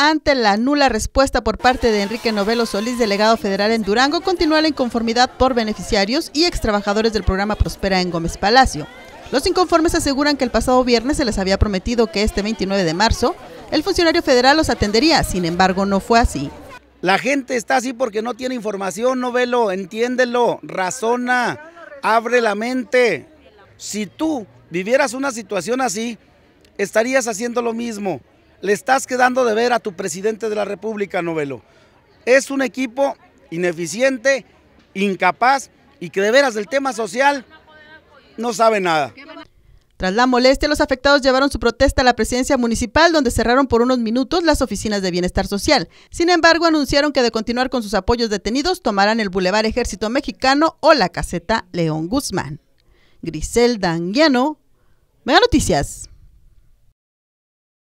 ante la nula respuesta por parte de Enrique Novelo Solís, delegado federal en Durango, continúa la inconformidad por beneficiarios y extrabajadores del programa Prospera en Gómez Palacio. Los inconformes aseguran que el pasado viernes se les había prometido que este 29 de marzo el funcionario federal los atendería, sin embargo no fue así. La gente está así porque no tiene información, Novelo, entiéndelo, razona, abre la mente. Si tú vivieras una situación así, estarías haciendo lo mismo le estás quedando de ver a tu presidente de la República, Novelo. Es un equipo ineficiente, incapaz y que de veras del tema social no sabe nada. Tras la molestia, los afectados llevaron su protesta a la presidencia municipal, donde cerraron por unos minutos las oficinas de bienestar social. Sin embargo, anunciaron que de continuar con sus apoyos detenidos, tomarán el Boulevard Ejército Mexicano o la caseta León Guzmán. Griselda Anguiano, Mega Noticias.